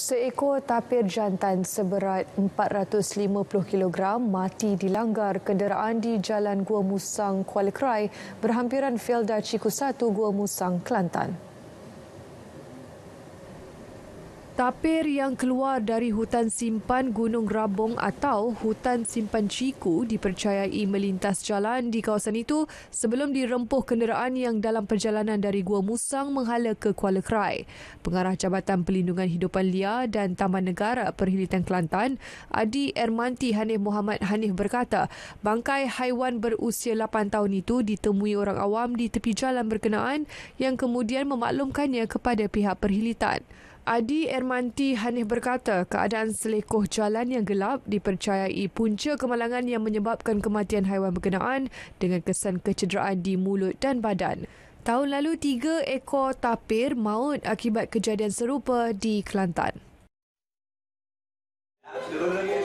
Seekor tapir jantan seberat 450 kg mati dilanggar kenderaan di Jalan Gua Musang, Kuala Krai berhampiran Felda Ciku 1 Gua Musang, Kelantan. tapir yang keluar dari hutan simpan Gunung Rabong atau hutan simpan Ciku dipercayai melintas jalan di kawasan itu sebelum dirempuh kenderaan yang dalam perjalanan dari Gua Musang menghala ke Kuala Krai. Pengarah Jabatan Pelindungan Hidupan Lia dan Taman Negara Perhilitan Kelantan, Adi Ermanti Hanif Muhammad Hanif berkata, bangkai haiwan berusia 8 tahun itu ditemui orang awam di tepi jalan berkenaan yang kemudian memaklumkannya kepada pihak perhilitan. Adi Ermanti Hanif berkata keadaan selekoh jalan yang gelap dipercayai punca kemalangan yang menyebabkan kematian haiwan berkenaan dengan kesan kecederaan di mulut dan badan. Tahun lalu, tiga ekor tapir maut akibat kejadian serupa di Kelantan. Seluruhnya.